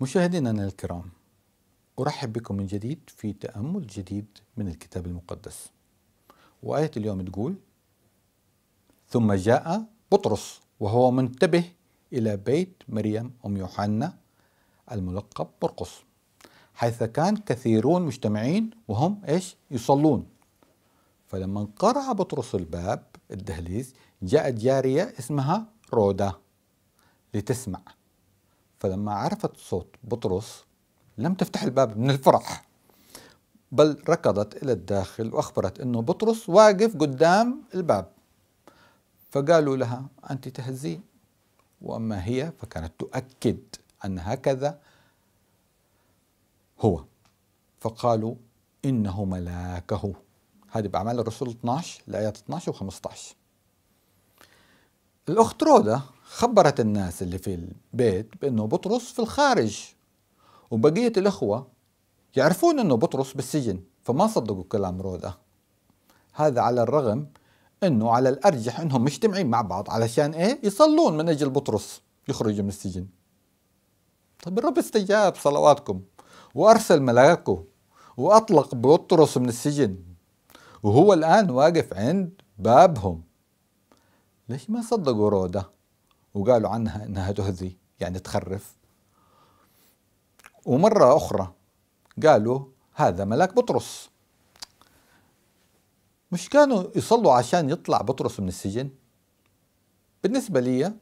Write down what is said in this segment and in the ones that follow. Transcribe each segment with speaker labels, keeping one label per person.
Speaker 1: مشاهدينا الكرام أرحب بكم من جديد في تأمل جديد من الكتاب المقدس وآية اليوم تقول ثم جاء بطرس وهو منتبه إلى بيت مريم أم يوحنا الملقب برقص حيث كان كثيرون مجتمعين وهم إيش يصلون فلما انقرع بطرس الباب الدهليز جاءت جارية اسمها رودا لتسمع فلما عرفت صوت بطرس لم تفتح الباب من الفرح بل ركضت إلى الداخل وأخبرت أنه بطرس واقف قدام الباب فقالوا لها أنت تهزين وأما هي فكانت تؤكد أن هكذا هو فقالوا إنه ملاكه هذه بأعمال الرسول 12 لآيات 12 و 15 الأخت رودة خبرت الناس اللي في البيت بأنه بطرس في الخارج وبقية الأخوة يعرفون أنه بطرس بالسجن فما صدقوا كلام رودة هذا على الرغم أنه على الأرجح أنهم مجتمعين مع بعض علشان إيه يصلون من أجل بطرس يخرج من السجن طيب الرب استجاب صلواتكم وأرسل ملاكه وأطلق بطرس من السجن وهو الآن واقف عند بابهم ليش ما صدقوا رودة وقالوا عنها انها تهذي يعني تخرف ومرة أخرى قالوا هذا ملاك بطرس مش كانوا يصلوا عشان يطلع بطرس من السجن بالنسبة لي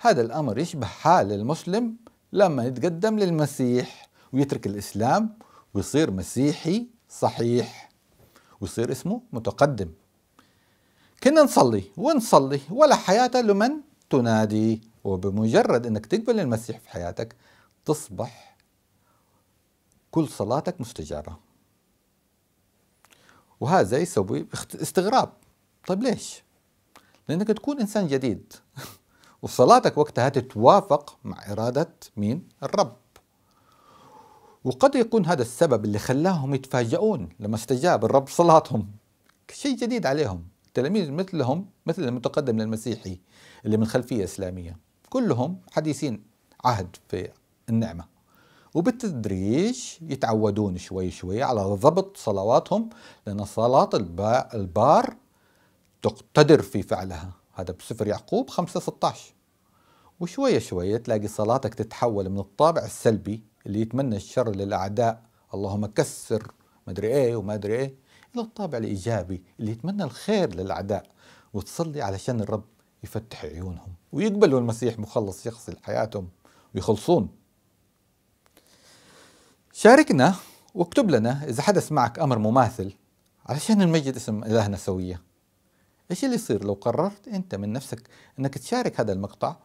Speaker 1: هذا الأمر يشبه حال المسلم لما يتقدم للمسيح ويترك الإسلام ويصير مسيحي صحيح ويصير اسمه متقدم كنا نصلي ونصلي ولا حياة لمن تنادي وبمجرد انك تقبل المسيح في حياتك تصبح كل صلاتك مستجابه وهذا يسوي استغراب طيب ليش لانك تكون انسان جديد وصلاتك وقتها تتوافق مع اراده مين الرب وقد يكون هذا السبب اللي خلاهم يتفاجؤون لما استجاب الرب صلاتهم شيء جديد عليهم تلاميذ مثلهم مثل المتقدم للمسيحي اللي من خلفية إسلامية كلهم حديثين عهد في النعمة وبالتدريج يتعودون شوي شوي على ضبط صلواتهم لأن صلاة البار تقتدر في فعلها هذا بسفر يعقوب 5 16 وشوية شوية تلاقي صلاتك تتحول من الطابع السلبي اللي يتمنى الشر للأعداء اللهم كسر مدري ايه وما ادري ايه له الطابع الإيجابي اللي يتمنى الخير للأعداء وتصلي علشان الرب يفتح عيونهم ويقبلوا المسيح مخلص شخصي لحياتهم ويخلصون شاركنا واكتب لنا إذا حدث معك أمر مماثل علشان نمجد اسم إلهنا سوية إيش اللي يصير لو قررت أنت من نفسك أنك تشارك هذا المقطع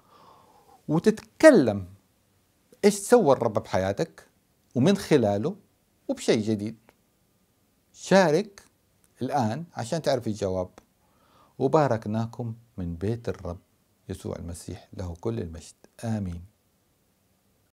Speaker 1: وتتكلم إيش سوى الرب بحياتك ومن خلاله وبشيء جديد شارك الآن عشان تعرف الجواب وباركناكم من بيت الرب يسوع المسيح له كل المجد آمين